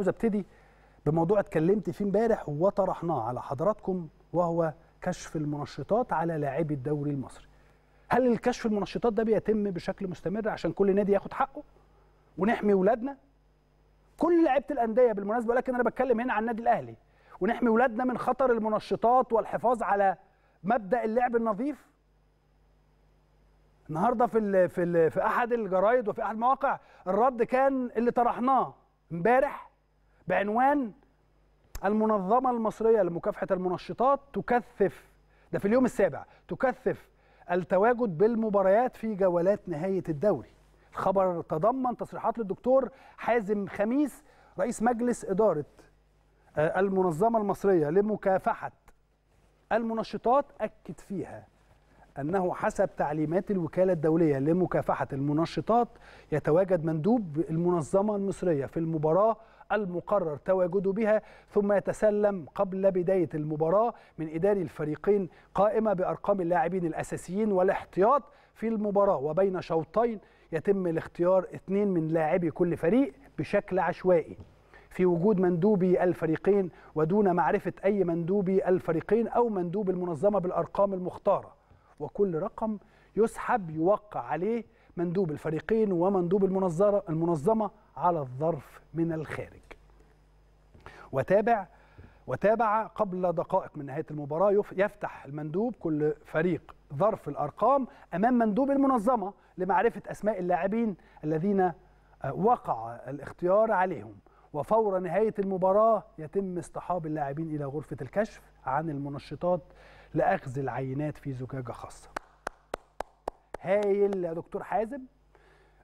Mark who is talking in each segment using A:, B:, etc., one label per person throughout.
A: عاوز ابتدي بموضوع اتكلمت فيه امبارح وطرحناه على حضراتكم وهو كشف المنشطات على لاعبي الدوري المصري هل الكشف المنشطات ده بيتم بشكل مستمر عشان كل نادي ياخد حقه ونحمي ولادنا كل لعيبه الانديه بالمناسبه ولكن انا بتكلم هنا عن النادي الاهلي ونحمي ولادنا من خطر المنشطات والحفاظ على مبدا اللعب النظيف النهارده في الـ في الـ في احد الجرايد وفي احد المواقع الرد كان اللي طرحناه امبارح بعنوان المنظمة المصرية لمكافحة المنشطات تكثف ده في اليوم السابع تكثف التواجد بالمباريات في جولات نهاية الدوري الخبر تضمن تصريحات للدكتور حازم خميس رئيس مجلس إدارة آه، المنظمة المصرية لمكافحة المنشطات أكد فيها أنه حسب تعليمات الوكالة الدولية لمكافحة المنشطات يتواجد مندوب المنظمة المصرية في المباراة المقرر تواجده بها ثم يتسلم قبل بداية المباراة من إداري الفريقين قائمة بأرقام اللاعبين الأساسيين والاحتياط في المباراة وبين شوطين يتم الاختيار اثنين من لاعبي كل فريق بشكل عشوائي في وجود مندوبي الفريقين ودون معرفة أي مندوبي الفريقين أو مندوب المنظمة بالأرقام المختارة وكل رقم يسحب يوقع عليه مندوب الفريقين ومندوب المنظمة على الظرف من الخارج وتابع وتابع قبل دقائق من نهاية المباراة يفتح المندوب كل فريق ظرف الأرقام أمام مندوب المنظمة لمعرفة أسماء اللاعبين الذين آه، وقع الاختيار عليهم وفور نهاية المباراة يتم اصطحاب اللاعبين إلى غرفة الكشف عن المنشطات لأخذ العينات في زجاجة خاصة هايل يا دكتور حازم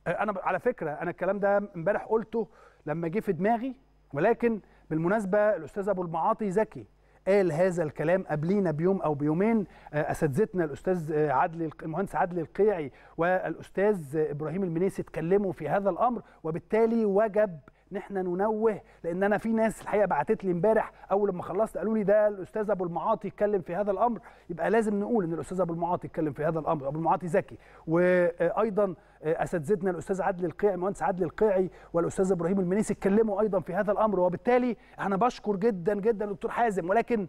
A: آه، انا على فكره انا الكلام ده امبارح قلته لما جه في دماغي ولكن بالمناسبه الاستاذ ابو المعاطي زكي قال هذا الكلام قبلينا بيوم او بيومين آه، اساتذتنا الاستاذ آه، عدلي المهندس عدلي القيعي والاستاذ ابراهيم المنيسي اتكلموا في هذا الامر وبالتالي وجب نحن ننوه لان انا في ناس الحقيقه بعتت لي امبارح اول لما خلصت قالوا لي ده الاستاذ ابو المعاطي اتكلم في هذا الامر يبقى لازم نقول ان الاستاذ ابو المعاطي اتكلم في هذا الامر ابو المعاطي ذكي وايضا آه، اساتذتنا الاستاذ عدل القيعي المهندس عدل القيعي والاستاذ ابراهيم المنيسي اتكلموا ايضا في هذا الامر وبالتالي انا بشكر جدا جدا دكتور حازم ولكن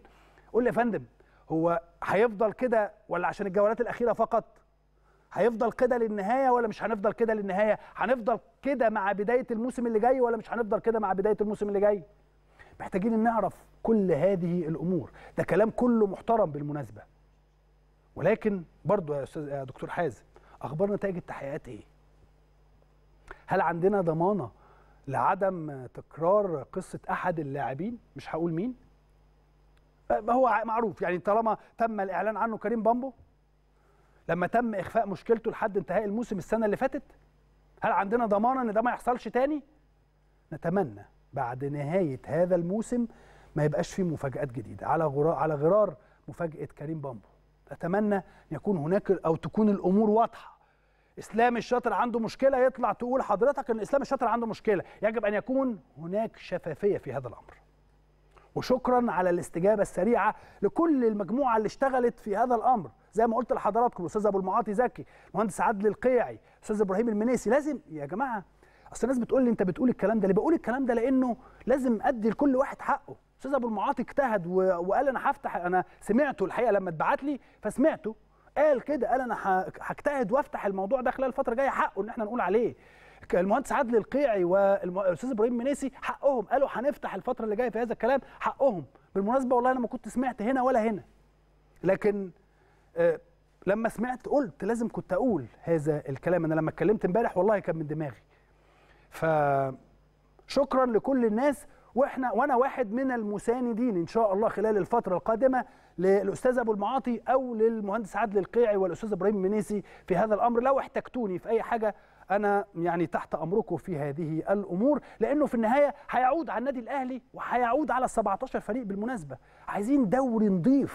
A: قول لي يا فندم هو هيفضل كده ولا عشان الجولات الاخيره فقط هيفضل كده للنهايه ولا مش هنفضل كده للنهايه هنفضل كده مع بدايه الموسم اللي جاي ولا مش هنفضل كده مع بدايه الموسم اللي جاي محتاجين نعرف كل هذه الامور ده كلام كله محترم بالمناسبه ولكن برضو يا استاذ يا دكتور حازم اخبار نتائج التحقيقات ايه هل عندنا ضمانه لعدم تكرار قصه احد اللاعبين مش هقول مين هو معروف يعني طالما تم الاعلان عنه كريم بامبو لما تم اخفاء مشكلته لحد انتهاء الموسم السنه اللي فاتت هل عندنا ضمانه ان ده ما يحصلش تاني نتمنى بعد نهايه هذا الموسم ما يبقاش فيه مفاجات جديده على غرار على غرار مفاجاه كريم بامبو اتمنى ان يكون هناك او تكون الامور واضحه اسلام الشاطر عنده مشكله يطلع تقول حضرتك ان اسلام الشاطر عنده مشكله يجب ان يكون هناك شفافيه في هذا الامر وشكرا على الاستجابه السريعه لكل المجموعه اللي اشتغلت في هذا الامر زي ما قلت لحضراتكم الاستاذ ابو المعاطي زكي المهندس عدل القيعي الاستاذ ابراهيم المنيسي لازم يا جماعه اصل الناس بتقول لي انت بتقول الكلام ده ليه بقول الكلام ده لانه لازم ادي لكل واحد حقه استاذ ابو المعاطي اجتهد وقال انا هفتح انا سمعته الحقيقه لما اتبعت لي فسمعته قال كده قال انا هجتهد وافتح الموضوع ده خلال الفتره الجايه حقه ان احنا نقول عليه المهندس عادل القيعي والاستاذ ابراهيم منيسي حقهم قالوا هنفتح الفتره اللي جايه في هذا الكلام حقهم بالمناسبه والله انا ما كنت سمعت هنا ولا هنا لكن آه، لما سمعت قلت لازم كنت اقول هذا الكلام انا لما اتكلمت امبارح والله كان من دماغي ف شكرا لكل الناس واحنا وانا واحد من المساندين ان شاء الله خلال الفتره القادمه للاستاذ ابو المعاطي او للمهندس عادل القيعي والاستاذ ابراهيم منيسي في هذا الامر لو احتجتوني في اي حاجه انا يعني تحت امركم في هذه الامور لانه في النهايه هيعود على النادي الاهلي وهيعود على ال 17 فريق بالمناسبه عايزين دوري نضيف